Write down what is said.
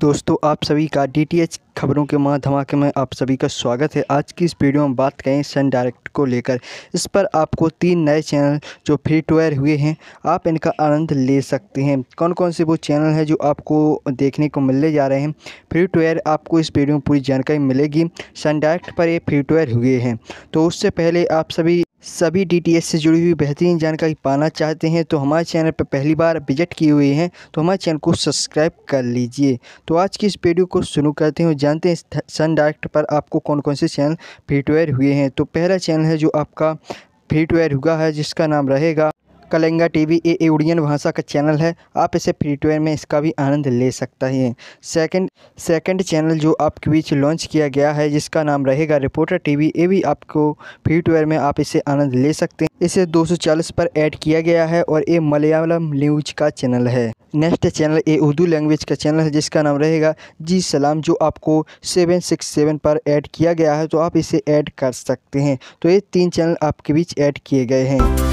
दोस्तों आप सभी का डीटीएच खबरों के माँ धमाके में आप सभी का स्वागत है आज की इस वीडियो में बात करें सन डायरेक्ट को लेकर इस पर आपको तीन नए चैनल जो फ्री टूर हुए हैं आप इनका आनंद ले सकते हैं कौन कौन से वो चैनल हैं जो आपको देखने को मिलने जा रहे हैं फ्री टूर आपको इस वीडियो में पूरी जानकारी मिलेगी सन डायरेक्ट पर ये फ्री टूर हुए हैं तो उससे पहले आप सभी सभी डीटीएस से जुड़ी हुई बेहतरीन जानकारी पाना चाहते हैं तो हमारे चैनल पर पहली बार विजिट किए हुए हैं तो हमारे चैनल को सब्सक्राइब कर लीजिए तो आज की इस वीडियो को शुरू करते हैं जानते हैं सन डायरेक्ट पर आपको कौन कौन से चैनल फिटवेयर हुए हैं तो पहला चैनल है जो आपका फिटवेयर हुआ है जिसका नाम रहेगा कलेंगा टीवी ये उड़ियन भाषा का चैनल है आप इसे फ्री टूर में इसका भी आनंद ले सकता है सेकंड सेकंड चैनल जो आपके बीच लॉन्च किया गया है जिसका नाम रहेगा रिपोर्टर टीवी ये भी आपको फ्री टूर में आप इसे आनंद ले सकते हैं इसे 240 पर ऐड किया गया है और ये मलयालम न्यूज का चैनल है नेक्स्ट चैनल ये उर्दू लैंग्वेज का चैनल है जिसका नाम रहेगा जी सलाम जो आपको 767 पर ऐड किया गया है तो आप इसे ऐड कर सकते हैं तो ये तीन चैनल आपके बीच ऐड किए गए हैं